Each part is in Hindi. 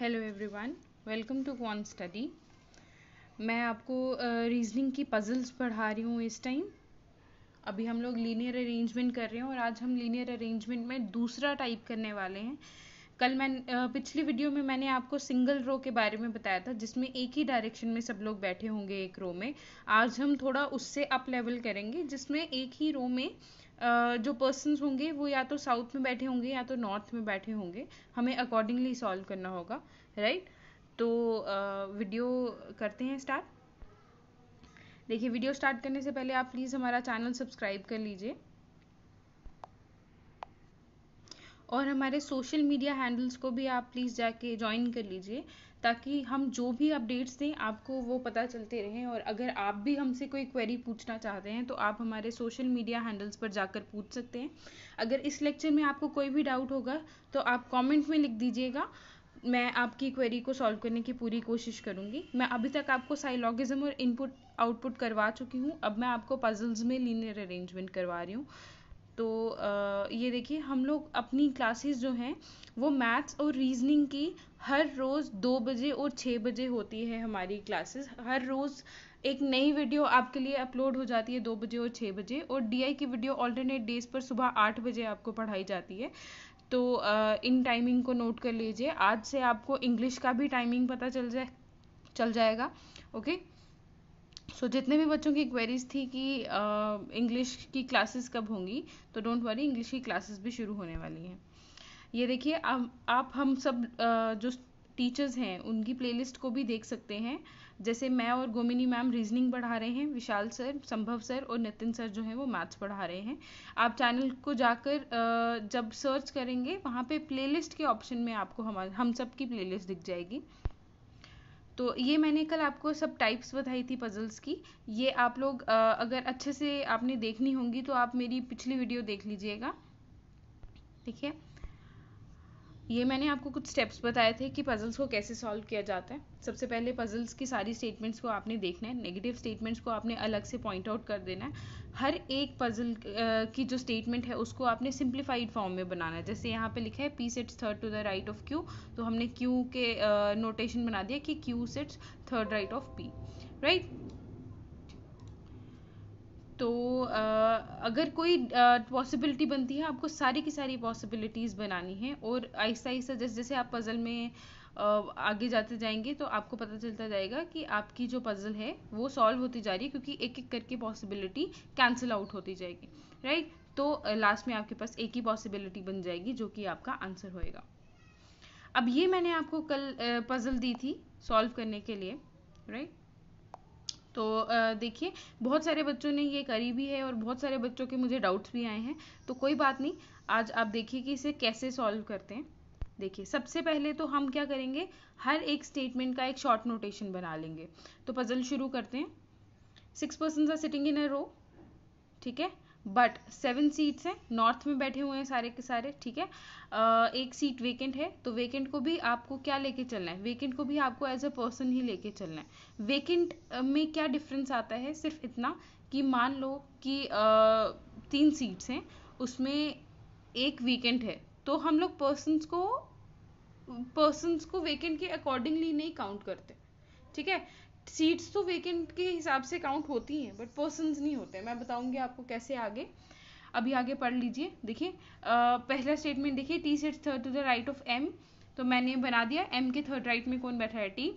hello everyone welcome to quan study मैं आपको रीजनिंग uh, की पजल्स पढ़ा रही हूँ इस टाइम अभी हम लोग लीनियर अरेंजमेंट कर रहे हैं और आज हम लीनियर अरेंजमेंट में दूसरा टाइप करने वाले हैं कल मैं uh, पिछली वीडियो में मैंने आपको सिंगल रो के बारे में बताया था जिसमें एक ही डायरेक्शन में सब लोग बैठे होंगे एक रो में आज हम थोड़ा उससे अप लेवल करेंगे जिसमें एक ही रो में जो पर्सन होंगे वो या तो साउथ में बैठे होंगे या तो नॉर्थ में बैठे होंगे हमें अकॉर्डिंगली सॉल्व करना होगा राइट तो वीडियो करते हैं स्टार्ट देखिए वीडियो स्टार्ट करने से पहले आप प्लीज़ हमारा चैनल सब्सक्राइब कर लीजिए और हमारे सोशल मीडिया हैंडल्स को भी आप प्लीज़ जाके ज्वाइन कर लीजिए ताकि हम जो भी अपडेट्स दें आपको वो पता चलते रहें और अगर आप भी हमसे कोई क्वेरी पूछना चाहते हैं तो आप हमारे सोशल मीडिया हैंडल्स पर जाकर पूछ सकते हैं अगर इस लेक्चर में आपको कोई भी डाउट होगा तो आप कमेंट में लिख दीजिएगा मैं आपकी क्वेरी को सॉल्व करने की पूरी कोशिश करूंगी मैं अभी तक आपको साइलॉगिज्म और इनपुट आउटपुट करवा चुकी हूँ अब मैं आपको पजल्स में लीनियर अरेंजमेंट करवा रही हूँ तो ये देखिए हम लोग अपनी क्लासेस जो हैं वो मैथ्स और रीजनिंग की हर रोज़ दो बजे और छः बजे होती है हमारी क्लासेस हर रोज़ एक नई वीडियो आपके लिए अपलोड हो जाती है दो बजे और छः बजे और डीआई की वीडियो ऑल्टरनेट डेज पर सुबह आठ बजे आपको पढ़ाई जाती है तो इन टाइमिंग को नोट कर लीजिए आज से आपको इंग्लिश का भी टाइमिंग पता चल जाए चल जाएगा ओके सो so, जितने भी बच्चों की क्वेरीज थी कि इंग्लिश uh, की क्लासेस कब होंगी तो डोंट वरी इंग्लिश की क्लासेस भी शुरू होने वाली हैं ये देखिए अब आप हम सब uh, जो टीचर्स हैं उनकी प्लेलिस्ट को भी देख सकते हैं जैसे मैं और गोमिनी मैम रीजनिंग पढ़ा रहे हैं विशाल सर संभव सर और नितिन सर जो हैं वो मैथ्स पढ़ा रहे हैं आप चैनल को जाकर uh, जब सर्च करेंगे वहाँ पे प्लेलिस्ट के ऑप्शन में आपको हम हम सब की प्लेलिस्ट दिख जाएगी तो ये मैंने कल आपको सब टाइप्स बताई थी पज़ल्स की ये आप लोग अगर अच्छे से आपने देखनी होंगी तो आप मेरी पिछली वीडियो देख लीजिएगा ठीक है ये मैंने आपको कुछ स्टेप्स बताए थे कि पज़ल्स को कैसे सॉल्व किया जाता है सबसे पहले पज़ल्स की सारी स्टेटमेंट्स को आपने देखना है नेगेटिव स्टेटमेंट्स को आपने अलग से पॉइंट आउट कर देना है हर एक पजल की जो स्टेटमेंट है उसको आपने सिंप्लीफाइड फॉर्म में बनाना है जैसे यहाँ पे लिखा है P sets third to the right of Q तो हमने क्यू के नोटेशन बना दिया कि Q sets third right of P right तो uh, अगर कोई पॉसिबिलिटी uh, बनती है आपको सारी की सारी पॉसिबिलिटीज़ बनानी है और ऐसा ऐसा जैसे जैसे आप पज़ल में uh, आगे जाते जाएंगे तो आपको पता चलता जाएगा कि आपकी जो पजल है वो सॉल्व होती जा रही है क्योंकि एक एक करके पॉसिबिलिटी कैंसिल आउट होती जाएगी राइट तो लास्ट में आपके पास एक ही पॉसिबिलिटी बन जाएगी जो कि आपका आंसर होएगा अब ये मैंने आपको कल पजल दी थी सॉल्व करने के लिए राइट तो देखिए बहुत सारे बच्चों ने ये करी भी है और बहुत सारे बच्चों के मुझे डाउट्स भी आए हैं तो कोई बात नहीं आज आप देखिए कि इसे कैसे सॉल्व करते हैं देखिए सबसे पहले तो हम क्या करेंगे हर एक स्टेटमेंट का एक शॉर्ट नोटेशन बना लेंगे तो पजल शुरू करते हैं six person are sitting in a row ठीक है बट सेवन सीट्स हैं नॉर्थ में बैठे हुए हैं सारे के सारे ठीक है uh, एक सीट वेकेंट है तो वेकेंट को भी आपको क्या लेके चलना है वेकेंट को भी आपको एज अ पर्सन ही लेके चलना है वेकेंट में क्या डिफरेंस आता है सिर्फ इतना कि मान लो कि uh, तीन सीट्स हैं उसमें एक वीकेंड है तो हम लोग पर्सनस को पर्सनस को वेकेंट के अकॉर्डिंगली नहीं काउंट करते ठीक है सीट्स तो वेकेंट के हिसाब से काउंट होती हैं बट पर्सनस नहीं होते मैं बताऊंगी आपको कैसे आगे अभी आगे पढ़ लीजिए देखिए पहला स्टेटमेंट देखिए T set third to the right of M तो मैंने बना दिया एम के थर्ड राइट में कौन बैठा है टी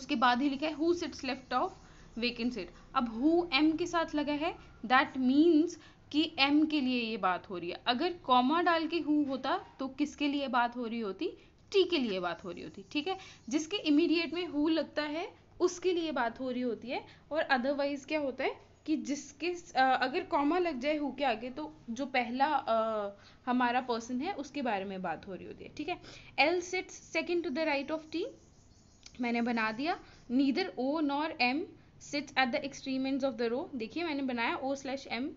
उसके बाद ही लिखा है who sits left of vacant seat अब हु एम के साथ लगा है दैट मीन्स कि एम के लिए ये बात हो रही है अगर कॉमा डाल के हूँ होता तो किसके लिए बात हो रही होती टी के लिए बात हो रही होती ठीक है जिसके इमीडिएट में हु लगता है उसके लिए बात हो रही होती है और अदरवाइज क्या होता है कि जिसके अगर कॉमा लग जाए हु के आगे तो जो पहला आ, हमारा पर्सन है उसके बारे में बात हो रही होती है ठीक है L sits second to the right of T मैंने बना दिया neither O nor M sits at the extreme end of the row देखिए मैंने बनाया ओ स्लैश एम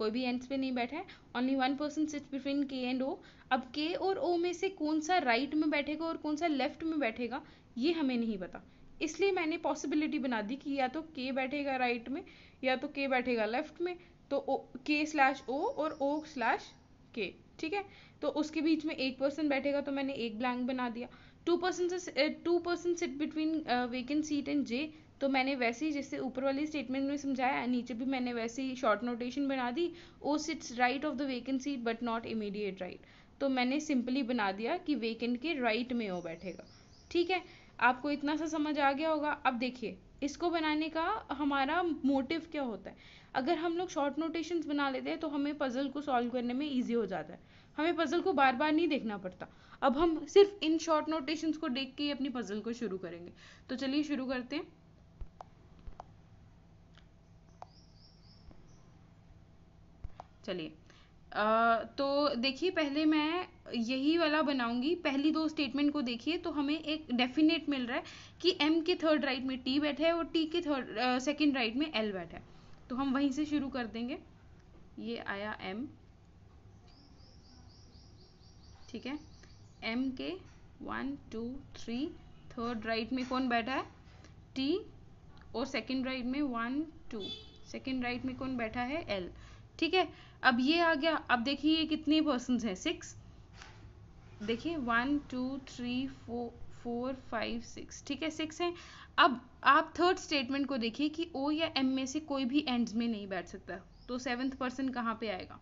कोई भी एंड पे नहीं बैठा है only one person sits between K and O अब के और ओ में से कौन सा राइट right में बैठेगा और कौन सा लेफ्ट में बैठेगा ये हमें नहीं पता इसलिए मैंने पॉसिबिलिटी बना दी कि या तो के बैठेगा राइट right में या तो के बैठेगा लेफ्ट में तो के स्लैश ओ और ओ स्लैश के ठीक है तो उसके बीच में एक पर्सन बैठेगा तो मैंने एक ब्लैंक बना दिया two person two person sit between vacant seat and J तो मैंने वैसे ही जैसे ऊपर वाली स्टेटमेंट में समझाया नीचे भी मैंने वैसे ही शॉर्ट नोटेशन बना दी O's its right of the vacancy but not immediate right तो मैंने सिंपली बना दिया कि वेकेंट के राइट right में हो बैठेगा ठीक है आपको इतना सा समझ आ गया होगा अब देखिए इसको बनाने का हमारा मोटिव क्या होता है अगर हम लोग शॉर्ट नोटेशंस बना लेते हैं तो हमें पज़ल को सॉल्व करने में ईजी हो जाता है हमें पज़ल को बार बार नहीं देखना पड़ता अब हम सिर्फ इन शॉर्ट नोटेशंस को देख के ही अपनी पज़ल को शुरू करेंगे तो चलिए शुरू करते हैं चलिए तो देखिए पहले मैं यही वाला बनाऊंगी पहली दो स्टेटमेंट को देखिए तो हमें एक डेफिनेट मिल रहा है कि एम के थर्ड राइट में टी बैठा है और टी के थर्ड सेकेंड राइट में एल बैठा है तो हम वहीं से शुरू कर देंगे ये आया एम ठीक है एम के one two three third right में कौन बैठा है टी और सेकेंड राइट में वन टू सेकेंड राइट में कौन बैठा है एल ठीक है अब ये आ गया अब देखिए ये कितने पर्सन हैं सिक्स देखिए one two three four four five six ठीक है सिक्स हैं अब आप थर्ड स्टेटमेंट को देखिए कि ओ या एम में से कोई भी एंड्स में नहीं बैठ सकता तो सेवेंथ पर्सन कहाँ पे आएगा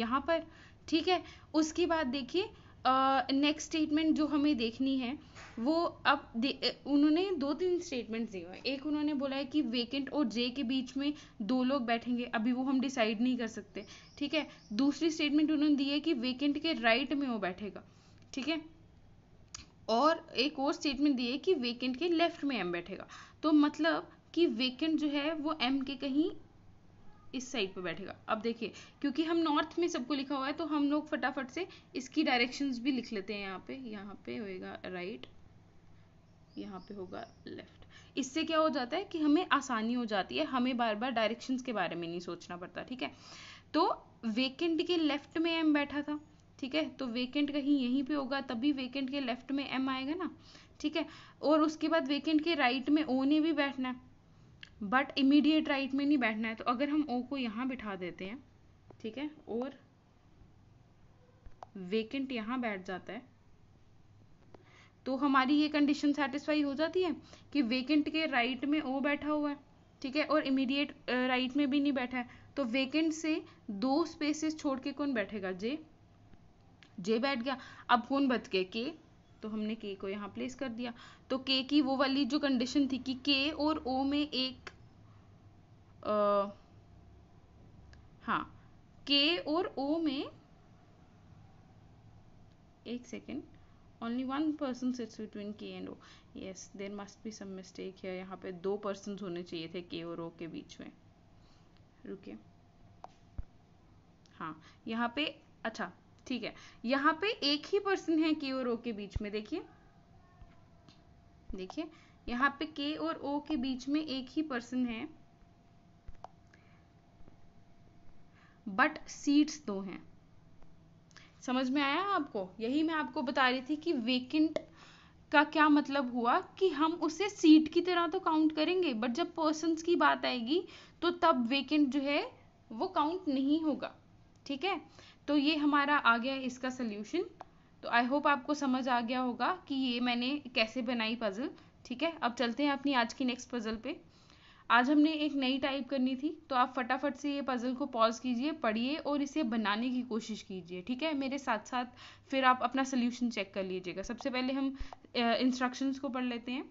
यहाँ पर ठीक है उसके बाद देखिए नेक्स्ट स्टेटमेंट जो हमें देखनी है वो अब उन्होंने दो तीन स्टेटमेंट्स दिए हुए एक उन्होंने बोला है कि वेकेंट और जे के बीच में दो लोग बैठेंगे अभी वो हम डिसाइड नहीं कर सकते ठीक है दूसरी स्टेटमेंट उन्होंने दी है कि वेकेंट के राइट में वो बैठेगा ठीक है और एक और स्टेटमेंट दी है कि वेकेंट के लेफ्ट में एम बैठेगा तो मतलब कि वेकेंट जो है वो एम के कहीं इस साइड पर बैठेगा अब देखिए क्योंकि हम नॉर्थ में सबको लिखा हुआ है तो हम लोग फटाफट से इसकी डायरेक्शंस भी लिख लेते हैं यहाँ पे यहाँ पे होएगा राइट यहाँ पे होगा लेफ्ट इससे क्या हो जाता है कि हमें आसानी हो जाती है हमें बार बार डायरेक्शंस के बारे में नहीं सोचना पड़ता ठीक है तो वेकेंट के लेफ्ट में एम बैठा था ठीक है तो वेकेंट कहीं यहीं पे होगा तभी वेकेंट के लेफ्ट में एम आएगा ना ठीक है और उसके बाद वेकेंट के राइट में ओ ने भी बैठना है बट इमीडिएट राइट में नहीं बैठना है तो अगर हम ओ को यहाँ बिठा देते हैं ठीक है और वेकेंट यहाँ बैठ जाता है तो हमारी ये कंडीशन सेटिस्फाई हो जाती है कि वेकेंट के राइट में ओ बैठा हुआ है ठीक है और इमीडिएट राइट में भी नहीं बैठा है तो वेकेंट से दो स्पेसेस छोड़ के कौन बैठेगा जे जे बैठ गया अब कौन बच गया के तो हमने के को यहाँ प्लेस कर दिया तो के की वो वाली जो कंडीशन थी कि के और ओ में एक आ, हाँ के और ओ में एक second only one person sits between K and O yes there must be some mistake है यहाँ पे दो पर्सन होने चाहिए थे के और ओ के बीच में रुके हाँ यहाँ पे अच्छा ठीक है यहाँ पे एक ही पर्सन है के और ओ के बीच में देखिए देखिए यहाँ पे के और ओ के बीच में एक ही पर्सन है बट सीट्स दो हैं समझ में आया आपको यही मैं आपको बता रही थी कि वेकेंट का क्या मतलब हुआ कि हम उसे सीट की तरह तो काउंट करेंगे बट जब पर्सन की बात आएगी तो तब वेकेंट जो है वो काउंट नहीं होगा ठीक है तो ये हमारा आ गया इसका सल्यूशन तो आई होप आपको समझ आ गया होगा कि ये मैंने कैसे बनाई पजल ठीक है अब चलते हैं अपनी आज की नेक्स्ट पजल पे आज हमने एक नई टाइप करनी थी तो आप फटाफट से ये पजल को पॉज कीजिए पढ़िए और इसे बनाने की कोशिश कीजिए ठीक है मेरे साथ साथ फिर आप अपना सोल्यूशन चेक कर लीजिएगा सबसे पहले हम इंस्ट्रक्शंस को पढ़ लेते हैं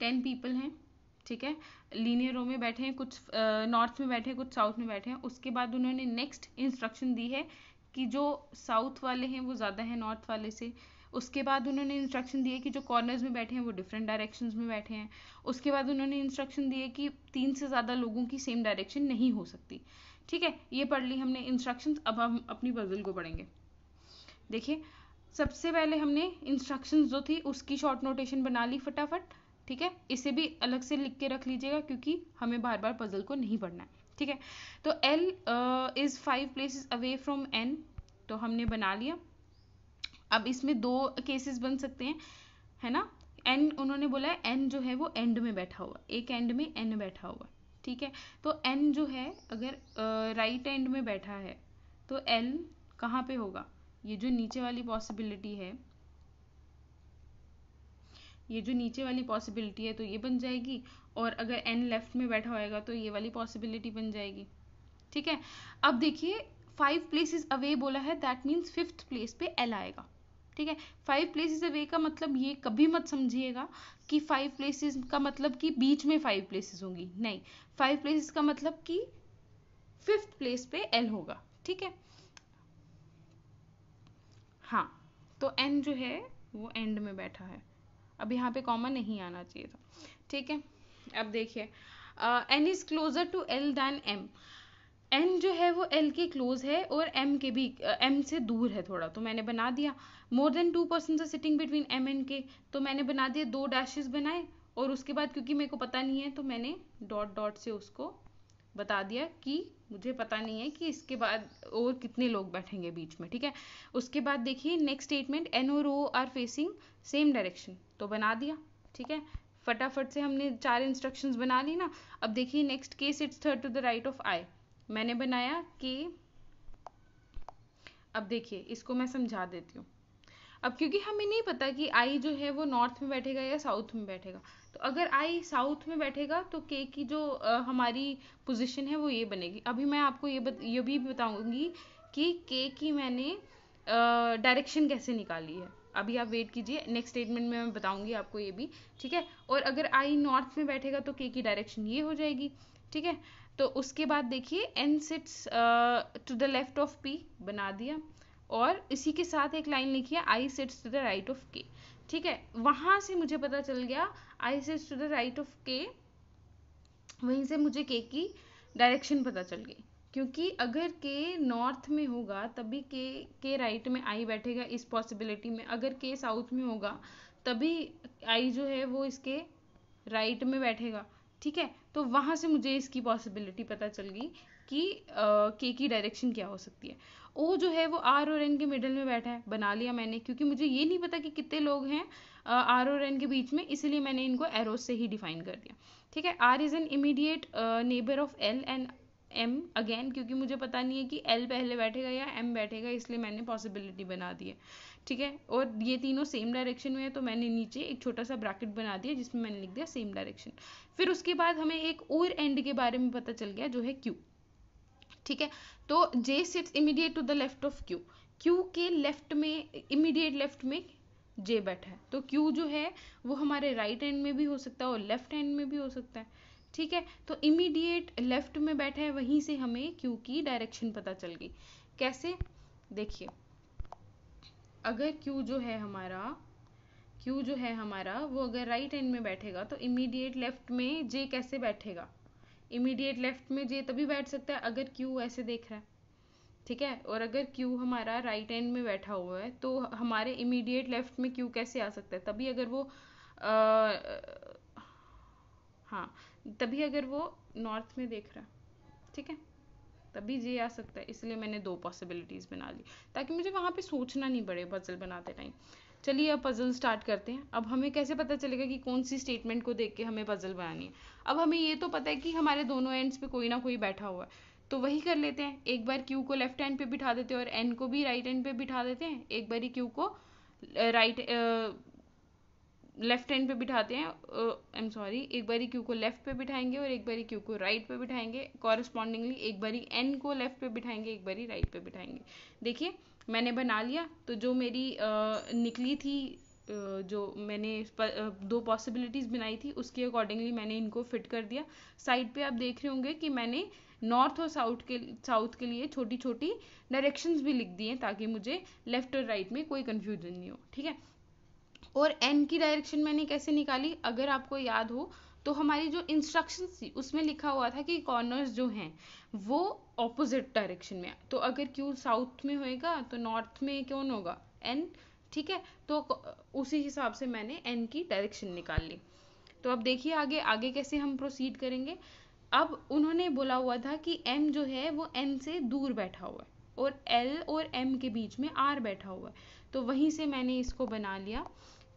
टेन पीपल हैं ठीक है लीनियर रो में बैठे हैं कुछ नॉर्थ में बैठे हैं कुछ साउथ में बैठे हैं उसके बाद उन्होंने नेक्स्ट इंस्ट्रक्शन दी है कि जो साउथ वाले हैं वो ज़्यादा हैं नॉर्थ वाले से उसके बाद उन्होंने इंस्ट्रक्शन दिए कि जो कॉर्नर्स में बैठे हैं वो डिफरेंट डायरेक्शंस में बैठे हैं उसके बाद उन्होंने इंस्ट्रक्शन दिए कि तीन से ज़्यादा लोगों की सेम डायरेक्शन नहीं हो सकती ठीक है ये पढ़ ली हमने इंस्ट्रक्शन अब हम अपनी पजल को पढ़ेंगे देखिए सबसे पहले हमने इंस्ट्रक्शन जो थी उसकी शॉर्ट नोटेशन बना ली फटाफट ठीक है इसे भी अलग से लिख के रख लीजिएगा क्योंकि हमें बार बार पजल को नहीं पढ़ना है ठीक है तो L is five places away from N तो हमने बना लिया अब इसमें दो केसेस बन सकते हैं है ना एन उन्होंने बोला है एन जो है वो एंड में बैठा हुआ एक एंड में एन बैठा हुआ ठीक है तो एन जो है अगर राइट uh, एंड right में बैठा है तो एल कहाँ पे होगा ये जो नीचे वाली पॉसिबिलिटी है ये जो नीचे वाली पॉसिबिलिटी है तो ये बन जाएगी और अगर एन लेफ्ट में बैठा होएगा तो ये वाली पॉसिबिलिटी बन जाएगी ठीक है अब देखिए फाइव प्लेसेस अवे बोला है दैट मीन्स फिफ्थ प्लेस पे एल आएगा ठीक है फाइव प्लेसेस अवे का मतलब ये कभी मत समझिएगा कि फाइव प्लेसेस का मतलब कि बीच में फाइव प्लेसेस होंगी नहीं फाइव प्लेसेस का मतलब कि फिफ्थ प्लेस पे एल होगा ठीक है हाँ तो एन जो है वो एंड में बैठा है अब यहाँ पे कॉमन नहीं आना चाहिए था ठीक है अब देखिए N is closer to L than M N जो है वो एल के क्लोज है और एम के भी एम से दूर है थोड़ा तो मैंने बना दिया more than two person are sitting between M and K तो मैंने बना दिया दो डैशेस बनाए और उसके बाद क्योंकि मेरे को पता नहीं है तो मैंने डॉट डॉट से उसको बता दिया कि मुझे पता नहीं है कि इसके बाद और कितने लोग बैठेंगे बीच में ठीक है उसके बाद देखिए नेक्स्ट स्टेटमेंट एन और O are facing same direction तो बना दिया ठीक है फटाफट से हमने चार इंस्ट्रक्शंस बना ली ना अब देखिए next K sits third to the right of I मैंने बनाया के अब देखिए इसको मैं समझा देती हूँ अब क्योंकि हमें नहीं पता कि आई जो है वो नॉर्थ में बैठेगा या साउथ में बैठेगा तो अगर आई साउथ में बैठेगा तो के की जो आ, हमारी पोजीशन है वो ये बनेगी अभी मैं आपको ये बत, ये भी बताऊंगी कि के की मैंने डायरेक्शन कैसे निकाली है अभी आप वेट कीजिए नेक्स्ट स्टेटमेंट में मैं बताऊंगी आपको ये भी ठीक है और अगर आई नॉर्थ में बैठेगा तो के की डायरेक्शन ये हो जाएगी ठीक है तो उसके बाद देखिए N sits to the left of P बना दिया और इसी के साथ एक लाइन लिखी है I sits to the right of K ठीक है वहां से मुझे पता चल गया आई से टू द राइट ऑफ के वहीं से मुझे के की डायरेक्शन पता चल गई क्योंकि अगर के नॉर्थ में होगा तभी के के राइट में आई बैठेगा इस पॉसिबिलिटी में अगर के साउथ में होगा तभी आई जो है वो इसके राइट में बैठेगा ठीक है तो वहां से मुझे इसकी पॉसिबिलिटी पता चल गई कि के की डायरेक्शन क्या हो सकती है ओ जो है वो आर और एन के मिडल में बैठा है बना लिया मैंने क्योंकि मुझे ये नहीं पता कि कितने लोग हैं आर और एन के बीच में इसलिए मैंने इनको एरोज से ही डिफाइन कर दिया ठीक है R is an immediate neighbour of L and M again क्योंकि मुझे पता नहीं है कि एल पहले बैठेगा या एम बैठेगा इसलिए मैंने पॉसिबिलिटी बना दी है ठीक है और ये तीनों सेम डायरेक्शन में है तो मैंने नीचे एक छोटा सा ब्रैकेट बना दिया जिसमें मैंने लिख दिया सेम डायरेक्शन फिर उसके बाद हमें एक और एंड के बारे में पता चल गया जो है क्यू ठीक है तो J sits immediate to the left of Q Q के लेफ्ट में इमीडिएट लेफ्ट में जे बैठा है तो क्यू जो है वो हमारे राइट right हैंड में भी हो सकता है और लेफ्ट हैंड में भी हो सकता है ठीक है तो इमीडिएट लेफ्ट में बैठा है वहीं से हमें क्यू की डायरेक्शन पता चल गई कैसे देखिए अगर क्यू जो है हमारा क्यू जो है हमारा वो अगर राइट right हैंड में बैठेगा तो इमीडिएट लेफ्ट में जे कैसे बैठेगा इमीडिएट लेफ्ट में जे तभी बैठ सकता है अगर क्यू ऐसे देख रहा है ठीक है और अगर क्यू हमारा राइट right एंड में बैठा हुआ है तो हमारे इमीडिएट लेफ्ट में क्यू कैसे आ सकता है तभी अगर वो आ, हाँ तभी अगर वो नॉर्थ में देख रहा है ठीक है तभी जे आ सकता है इसलिए मैंने दो पॉसिबिलिटीज़ बना ली ताकि मुझे वहां पे सोचना नहीं पड़े पजल बनाते टाइम चलिए अब पज़ल स्टार्ट करते हैं अब हमें कैसे पता चलेगा कि कौन सी स्टेटमेंट को देख के हमें पज़ल बनानी है अब हमें ये तो पता है कि हमारे दोनों एंड्स पे कोई ना कोई बैठा हुआ है तो वही कर लेते हैं एक बार क्यू को लेफ्ट हैंड पे बिठा देते हैं और एन को भी राइट हैंड पे बिठा देते हैं एक बार ही क्यू को राइट लेफ्ट हैंड पे बिठाते हैं आई एम सॉरी एक ही क्यू को लेफ्ट पे बिठाएंगे और एक ही क्यू को राइट पे बिठाएंगे कॉरस्पॉन्डिंगली एक ही एन को लेफ्ट पे बिठाएंगे एक बारी राइट पे बिठाएंगे देखिए मैंने बना लिया तो जो मेरी निकली थी जो मैंने दो पॉसिबिलिटीज़ बनाई थी उसके अकॉर्डिंगली मैंने इनको फिट कर दिया साइड पे आप देख रहे होंगे कि मैंने नॉर्थ और साउथ के साउथ के लिए छोटी छोटी डायरेक्शंस भी लिख दी हैं ताकि मुझे लेफ्ट और राइट में कोई कन्फ्यूजन नहीं हो ठीक है और एन की डायरेक्शन मैंने कैसे निकाली अगर आपको याद हो तो हमारी जो इंस्ट्रक्शन थी उसमें लिखा हुआ था कि कॉर्नर्स जो हैं वो ऑपोजिट डायरेक्शन में तो अगर क्यू साउथ में होएगा तो नॉर्थ में कौन होगा एन ठीक है तो उसी हिसाब से मैंने एन की डायरेक्शन निकाल ली तो अब देखिए आगे आगे कैसे हम प्रोसीड करेंगे अब उन्होंने बोला हुआ था कि एम जो है वो एन से दूर बैठा हुआ है और एल और एम के बीच में आर बैठा हुआ है तो वहीं से मैंने इसको बना लिया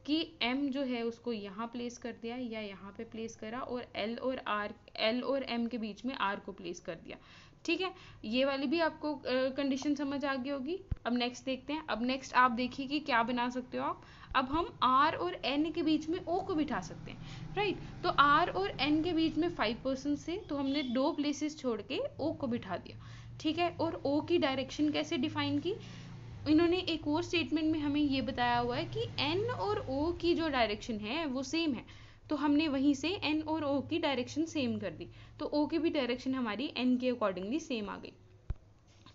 कि m जो है उसको यहाँ प्लेस कर दिया या यहाँ पे प्लेस करा और l और r l और m के बीच में r को प्लेस कर दिया ठीक है ये वाली भी आपको कंडीशन uh, समझ आ गई होगी अब नेक्स्ट देखते हैं अब नेक्स्ट आप देखिए कि क्या बना सकते हो आप अब हम R और N के बीच में O को बिठा सकते हैं राइट तो R और N के बीच में फाइव परसेंट से तो हमने दो प्लेसेस छोड़ के ओ को बिठा दिया ठीक है और ओ की डायरेक्शन कैसे डिफाइन की इन्होंने एक और स्टेटमेंट में हमें ये बताया हुआ है कि एन और ओ की जो डायरेक्शन है वो सेम है तो हमने वहीं से एन और ओ की डायरेक्शन सेम कर दी तो ओ की भी डायरेक्शन हमारी एन के अकॉर्डिंगली सेम आ गई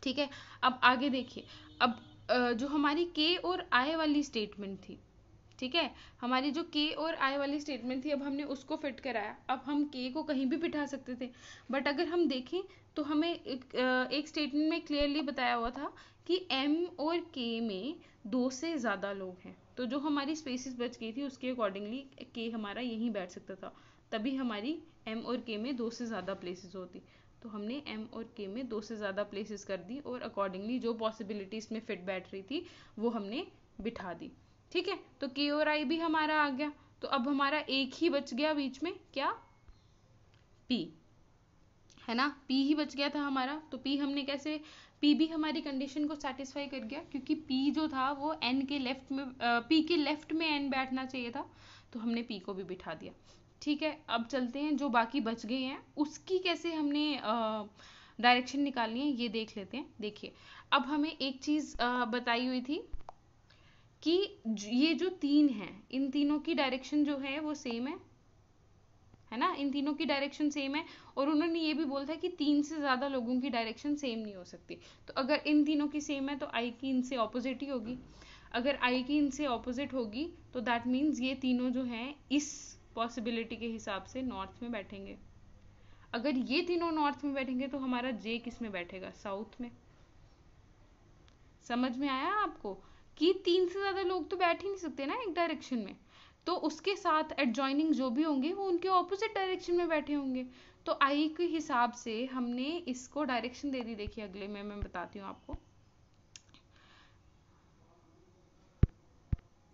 ठीक है अब आगे देखिए अब जो हमारी के और आय वाली स्टेटमेंट थी ठीक है हमारी जो के और आई वाली स्टेटमेंट थी अब हमने उसको फिट कराया अब हम के को कहीं भी बिठा सकते थे बट अगर हम देखें तो हमें एक स्टेटमेंट में क्लियरली बताया हुआ था कि एम और के में दो से ज़्यादा लोग हैं तो जो हमारी स्पेसिस बच गई थी उसके अकॉर्डिंगली के हमारा यहीं बैठ सकता था तभी हमारी एम और के में दो से ज़्यादा प्लेसेस होती तो हमने एम और के में दो से ज़्यादा प्लेसेस कर दी और अकॉर्डिंगली जो पॉसिबिलिटीज़ में फिट बैठ रही थी वो हमने बिठा दी ठीक है तो के और आई भी हमारा आ गया तो अब हमारा एक ही बच गया बीच में क्या पी है ना पी ही बच गया था हमारा तो पी हमने कैसे पी भी हमारी कंडीशन को सेटिस्फाई कर गया क्योंकि पी जो था वो एन के लेफ्ट में पी के लेफ्ट में एन बैठना चाहिए था तो हमने पी को भी बिठा दिया ठीक है अब चलते हैं जो बाकी बच गए हैं उसकी कैसे हमने डायरेक्शन निकालनी है ये देख लेते हैं देखिए अब हमें एक चीज़ बताई हुई थी कि ये जो तीन है इन तीनों की डायरेक्शन जो है वो सेम है है ना इन तीनों की डायरेक्शन सेम है और उन्होंने ये भी बोला था कि तीन से ज़्यादा लोगों की डायरेक्शन सेम नहीं हो सकती तो अगर इन तीनों की सेम है तो आई की इनसे ऑपोजिट ही होगी अगर आई की इनसे ऑपोजिट होगी तो दैट मीन्स ये तीनों जो हैं इस पॉसिबिलिटी के हिसाब से नॉर्थ में बैठेंगे अगर ये तीनों नॉर्थ में बैठेंगे तो हमारा जे किस में बैठेगा साउथ में समझ में आया आपको कि तीन से ज़्यादा लोग तो बैठ ही नहीं सकते ना एक डायरेक्शन में तो उसके साथ एडजॉइनिंग जो भी होंगे वो उनके ऑपोजिट डायरेक्शन में बैठे होंगे तो आई के हिसाब से हमने इसको डायरेक्शन दे दी देखिए अगले में मैं बताती हूँ आपको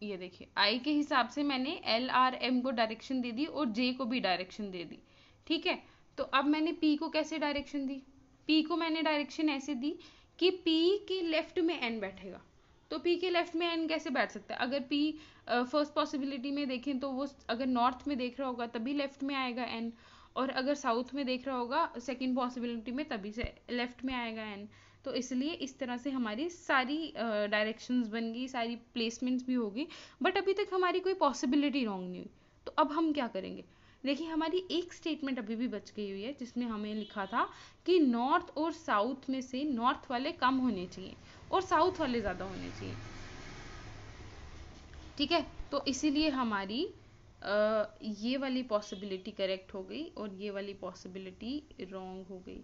ये देखिए आई के हिसाब से मैंने एल आर एम को डायरेक्शन दे दी और जे को भी डायरेक्शन दे दी ठीक है तो अब मैंने पी को कैसे डायरेक्शन दी पी को मैंने डायरेक्शन ऐसे दी कि पी के लेफ्ट में एन बैठेगा तो पी के लेफ्ट में एन कैसे बैठ सकता है अगर पी फर्स्ट पॉसिबिलिटी में देखें तो वो अगर नॉर्थ में देख रहा होगा तभी लेफ्ट में आएगा एन और अगर साउथ में देख रहा होगा सेकेंड पॉसिबिलिटी में तभी से लेफ्ट में आएगा एन तो इसलिए इस तरह से हमारी सारी डायरेक्शंस uh, बन गई सारी प्लेसमेंट्स भी होगी बट अभी तक हमारी कोई पॉसिबिलिटी रॉन्ग नहीं हुई तो अब हम क्या करेंगे देखिए हमारी एक स्टेटमेंट अभी भी बच गई हुई है जिसमें हमें लिखा था कि नॉर्थ और साउथ में से नॉर्थ वाले कम होने चाहिए और साउथ वाले ज़्यादा होने चाहिए ठीक है तो इसीलिए हमारी आ, ये वाली पॉसिबिलिटी करेक्ट हो गई और ये वाली पॉसिबिलिटी रॉन्ग हो गई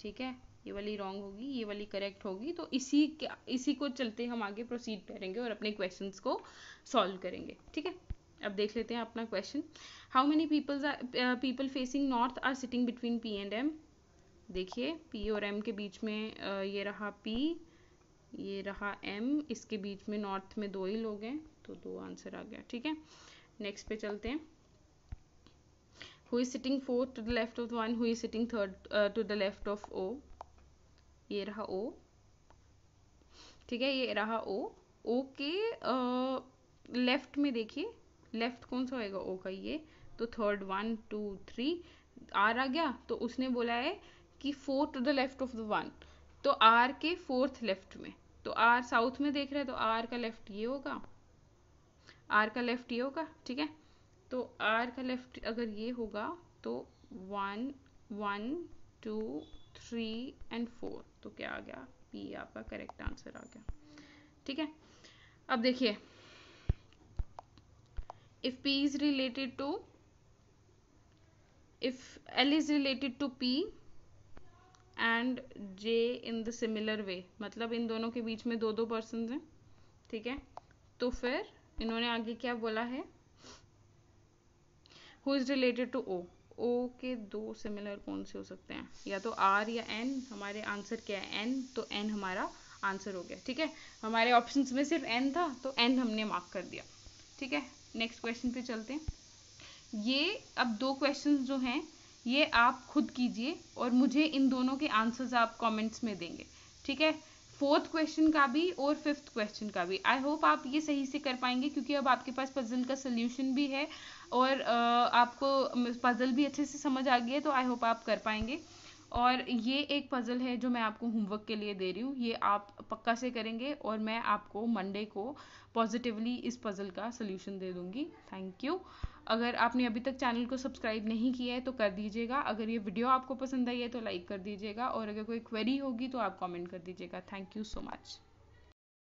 ठीक है ये वाली रॉन्ग होगी ये वाली करेक्ट होगी तो इसी इसी को चलते हम आगे प्रोसीड करेंगे और अपने क्वेश्चंस को सॉल्व करेंगे ठीक है अब देख लेते हैं अपना question how many peoples are people facing north are sitting between P and M देखिए पी और एम के बीच में uh, ये रहा पी ये रहा एम इसके बीच में नॉर्थ में दो ही लोग हैं तो दो आंसर आ गया ठीक है नेक्स्ट पे चलते हैं who is sitting fourth to the left of one who is sitting third to the left of O ये रहा ओ ठीक है ये रहा ओ ओ के लेफ्ट uh, में देखिए लेफ्ट कौन सा होएगा ओ का ये तो third one two three R आ गया तो उसने बोला है कि four to the left of the one तो आर के फोर्थ लेफ्ट में तो आर साउथ में देख रहे हैं तो आर का लेफ्ट ये होगा आर का लेफ्ट ये होगा ठीक है तो आर का लेफ्ट अगर ये होगा तो one one two three and four तो क्या आ गया पी आपका करेक्ट आंसर आ गया ठीक है अब देखिए if p is related to if l is related to p and J in the similar way मतलब इन दोनों के बीच में दो दो पर्सन हैं ठीक है तो फिर इन्होंने आगे क्या बोला है who is related to O O के दो सिमिलर कौन से हो सकते हैं या तो आर या एन हमारे आंसर क्या है एन तो एन हमारा आंसर हो गया ठीक है हमारे ऑप्शंस में सिर्फ एन था तो एन हमने मार्क कर दिया ठीक है नेक्स्ट क्वेश्चन पे चलते हैं ये अब दो क्वेश्चन जो हैं ये आप खुद कीजिए और मुझे इन दोनों के आंसर्स आप कमेंट्स में देंगे ठीक है फोर्थ क्वेश्चन का भी और फिफ्थ क्वेश्चन का भी आई होप आप ये सही से कर पाएंगे क्योंकि अब आपके पास पजल का सोल्यूशन भी है और आपको पजल भी अच्छे से समझ आ गया है तो आई होप आप कर पाएंगे और ये एक पज़ल है जो मैं आपको होमवर्क के लिए दे रही हूँ ये आप पक्का से करेंगे और मैं आपको मंडे को पॉजिटिवली इस पज़ल का सोल्यूशन दे दूँगी थैंक यू अगर आपने अभी तक चैनल को सब्सक्राइब नहीं किया है तो कर दीजिएगा अगर ये वीडियो आपको पसंद आई है तो लाइक कर दीजिएगा और अगर कोई क्वेरी होगी तो आप कमेंट कर दीजिएगा थैंक यू सो मच